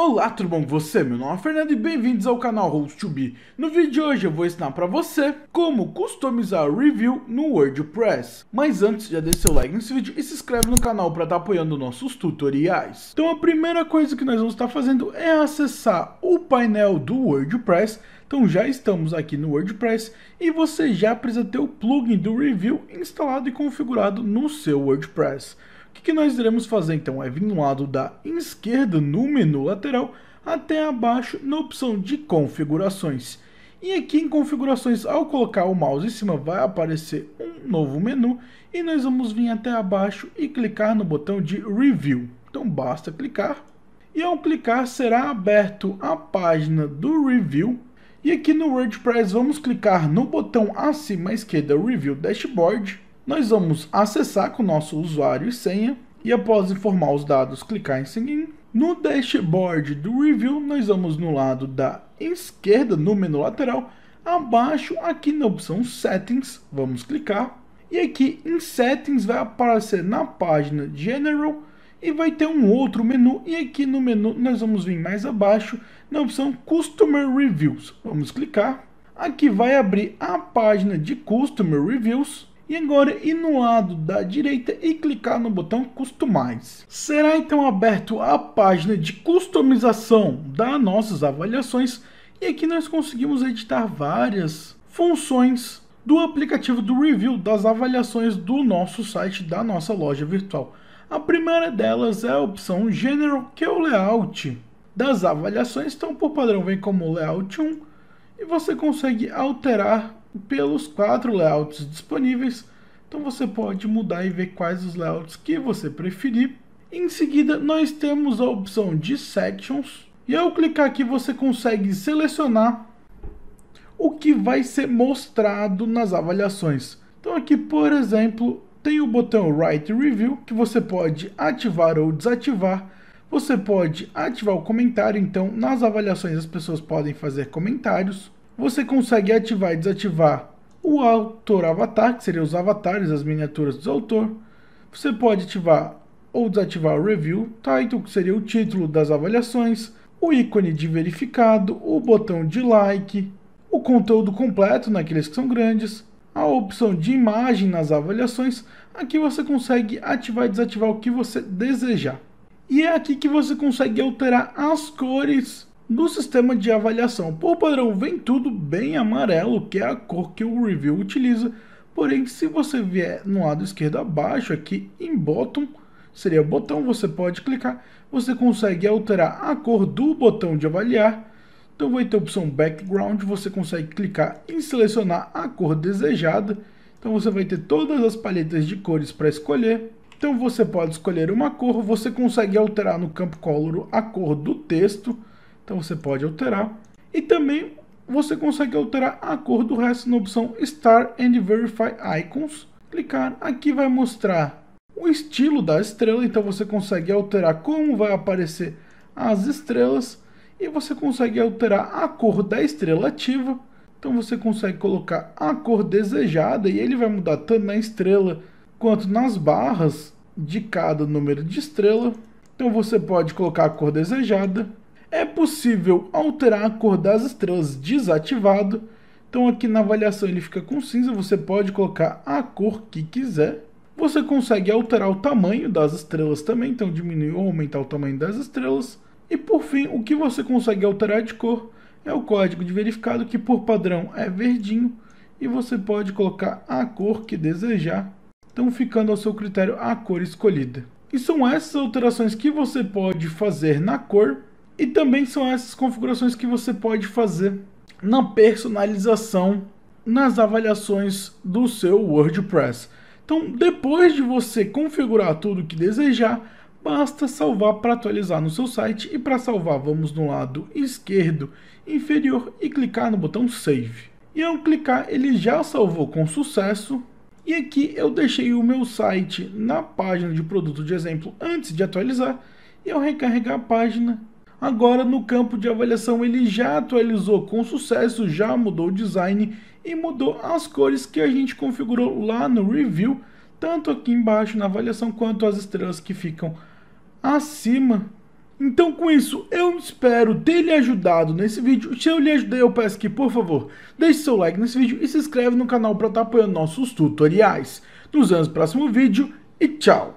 Olá, tudo bom com você? Meu nome é Fernando e bem-vindos ao canal Host2Be. No vídeo de hoje eu vou ensinar para você como customizar review no WordPress. Mas antes, já deixa seu like nesse vídeo e se inscreve no canal para estar tá apoiando nossos tutoriais. Então a primeira coisa que nós vamos estar tá fazendo é acessar o painel do WordPress. Então já estamos aqui no WordPress e você já precisa ter o plugin do review instalado e configurado no seu WordPress. O que nós iremos fazer então é vir no lado da esquerda no menu lateral até abaixo na opção de configurações. E aqui em configurações, ao colocar o mouse em cima vai aparecer um novo menu e nós vamos vir até abaixo e clicar no botão de review. Então basta clicar e ao clicar será aberto a página do review e aqui no WordPress vamos clicar no botão acima à esquerda Review Dashboard nós vamos acessar com o nosso usuário e senha e após informar os dados, clicar em seguir. No dashboard do review, nós vamos no lado da esquerda, no menu lateral, abaixo aqui na opção settings, vamos clicar. E aqui em settings vai aparecer na página general e vai ter um outro menu e aqui no menu nós vamos vir mais abaixo na opção Customer Reviews. Vamos clicar. Aqui vai abrir a página de Customer Reviews e agora ir no lado da direita e clicar no botão Customize. Será então aberto a página de customização das nossas avaliações e aqui nós conseguimos editar várias funções do aplicativo do review das avaliações do nosso site da nossa loja virtual. A primeira delas é a opção General, que é o layout das avaliações, então por padrão vem como layout 1 e você consegue alterar pelos quatro layouts disponíveis. Então você pode mudar e ver quais os layouts que você preferir. Em seguida, nós temos a opção de Sections. E ao clicar aqui, você consegue selecionar o que vai ser mostrado nas avaliações. Então aqui, por exemplo, tem o botão Write Review, que você pode ativar ou desativar. Você pode ativar o comentário, então nas avaliações as pessoas podem fazer comentários você consegue ativar e desativar o autor avatar, que seria os avatares, as miniaturas do autor. Você pode ativar ou desativar o review title, que seria o título das avaliações, o ícone de verificado, o botão de like, o conteúdo completo naqueles que são grandes, a opção de imagem nas avaliações. Aqui você consegue ativar e desativar o que você desejar. E é aqui que você consegue alterar as cores do sistema de avaliação. Por padrão, vem tudo bem amarelo, que é a cor que o review utiliza. Porém, se você vier no lado esquerdo abaixo, aqui em bottom, seria botão, você pode clicar. Você consegue alterar a cor do botão de avaliar. Então vai ter a opção background, você consegue clicar em selecionar a cor desejada. Então você vai ter todas as palhetas de cores para escolher. Então você pode escolher uma cor, você consegue alterar no campo color a cor do texto. Então você pode alterar. E também você consegue alterar a cor do resto na opção Star and Verify Icons. Clicar aqui vai mostrar o estilo da estrela, então você consegue alterar como vai aparecer as estrelas e você consegue alterar a cor da estrela ativa. Então você consegue colocar a cor desejada e ele vai mudar tanto na estrela quanto nas barras de cada número de estrela. Então você pode colocar a cor desejada é possível alterar a cor das estrelas desativado. Então aqui na avaliação ele fica com cinza, você pode colocar a cor que quiser. Você consegue alterar o tamanho das estrelas também, então diminuir ou aumentar o tamanho das estrelas. E por fim, o que você consegue alterar de cor é o código de verificado, que por padrão é verdinho, e você pode colocar a cor que desejar, então ficando ao seu critério a cor escolhida. E são essas alterações que você pode fazer na cor e também são essas configurações que você pode fazer na personalização nas avaliações do seu WordPress. Então, depois de você configurar tudo que desejar, basta salvar para atualizar no seu site e para salvar vamos no lado esquerdo inferior e clicar no botão Save. E ao clicar ele já salvou com sucesso e aqui eu deixei o meu site na página de produto de exemplo antes de atualizar e ao recarregar a página Agora, no campo de avaliação, ele já atualizou com sucesso, já mudou o design e mudou as cores que a gente configurou lá no review, tanto aqui embaixo na avaliação quanto as estrelas que ficam acima. Então, com isso, eu espero ter lhe ajudado nesse vídeo. Se eu lhe ajudei, eu peço que, por favor, deixe seu like nesse vídeo e se inscreve no canal para estar apoiando nossos tutoriais. Nos vemos no próximo vídeo e tchau!